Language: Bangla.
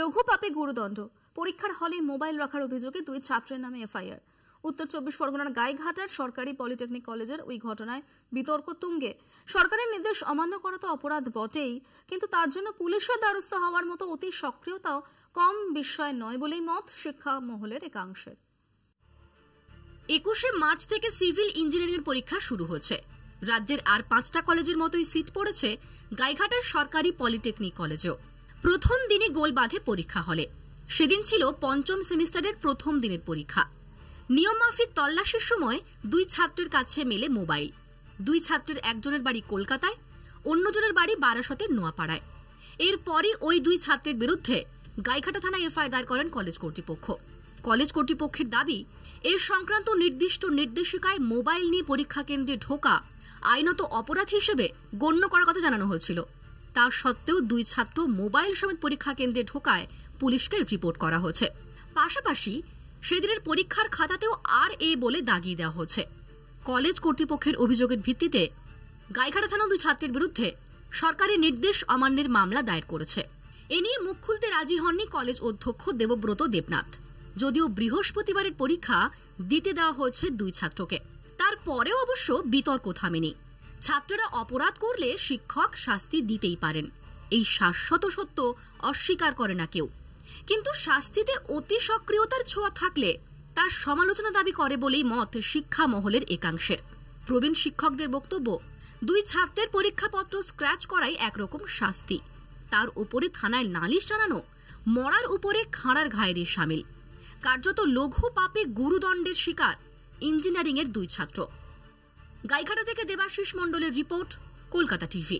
লঘু পাপে গুরুদণ্ড পরীক্ষার হলে মোবাইল রাখার অভিযোগে দুই ছাত্রের নামে এফআইআর উত্তর চব্বিশ পরগনার গাইঘাটার সরকারি পলিটেকনিক কলেজের ওই ঘটনায় বিতর্ক তুঙ্গে সরকারের নির্দেশ অমান্য করা তো অপরাধ বটেই কিন্তু তার জন্য পুলিশের দ্বারস্থ হওয়ার মতো অতি সক্রিয়তাও কম বিস্ময় নয় বলেই মত শিক্ষা মহলের একাংশের একুশে মার্চ থেকে সিভিল ইঞ্জিনিয়ারিং এর পরীক্ষা শুরু হচ্ছে রাজ্যের আর পাঁচটা কলেজের মতোই সিট পড়েছে গাইঘাটার সরকারি পলিটেকনিক কলেজেও প্রথম দিনই গোল বাঁধে পরীক্ষা হলে সেদিন ছিল পঞ্চম সেমিস্টারের প্রথম দিনের পরীক্ষা নিয়মমাফিক তল্লাশির সময় দুই ছাত্রের কাছে মেলে মোবাইল দুই ছাত্রের একজনের বাড়ি কলকাতায় অন্যজনের বাড়ি বারাসতের নোয়াপাড়ায় এরপরই ওই দুই ছাত্রের বিরুদ্ধে গাইঘাটা থানায় এফআইআর দায়ের করেন কলেজ কর্তৃপক্ষ কলেজ কর্তৃপক্ষের দাবি এ সংক্রান্ত নির্দিষ্ট নির্দেশিকায় মোবাইল নিয়ে পরীক্ষা কেন্দ্রে ঢোকা আইনত অপরাধ হিসেবে গণ্য করার কথা জানানো হয়েছিল তা সত্ত্বেও দুই ছাত্র মোবাইল সমেত পরীক্ষা কেন্দ্রে ঢোকায় পুলিশকে রিপোর্ট করা হচ্ছে পাশাপাশি সেদিনের পরীক্ষার খাতাতেও আর এ বলে দাগিয়ে দেওয়া হচ্ছে কলেজ কর্তৃপক্ষের অভিযোগের ভিত্তিতে গাইঘাটা থানা দুই ছাত্রের বিরুদ্ধে সরকারি নির্দেশ অমান্যের মামলা দায়ের করেছে এ নিয়ে মুখ খুলতে রাজি হননি কলেজ অধ্যক্ষ দেবব্রত দেবনাথ যদিও বৃহস্পতিবারের পরীক্ষা দিতে দেওয়া হয়েছে দুই ছাত্রকে তারপরেও অবশ্য বিতর্ক থামেনি ছাত্ররা অপরাধ করলে শিক্ষক শাস্তি দিতেই পারেন এই শাশ্বত সত্য অস্বীকার করে না কেউ কিন্তু শাস্তিতে অতি সক্রিয়তার ছোঁয়া থাকলে তার সমালোচনা দাবি করে বলেই মত শিক্ষা মহলের একাংশের প্রবীণ শিক্ষকদের বক্তব্য দুই ছাত্রের পরীক্ষাপত্র স্ক্র্যাচ করাই একরকম শাস্তি তার উপরে থানায় নালিশ জানানো মরার উপরে খাঁড়ার ঘায়ের সামিল কার্যত লঘু পাপে গুরুদণ্ডের শিকার ইঞ্জিনিয়ারিংয়ের দুই ছাত্র গাইঘাটা থেকে দেবাশিস মণ্ডলের রিপোর্ট কলকাতা টিভি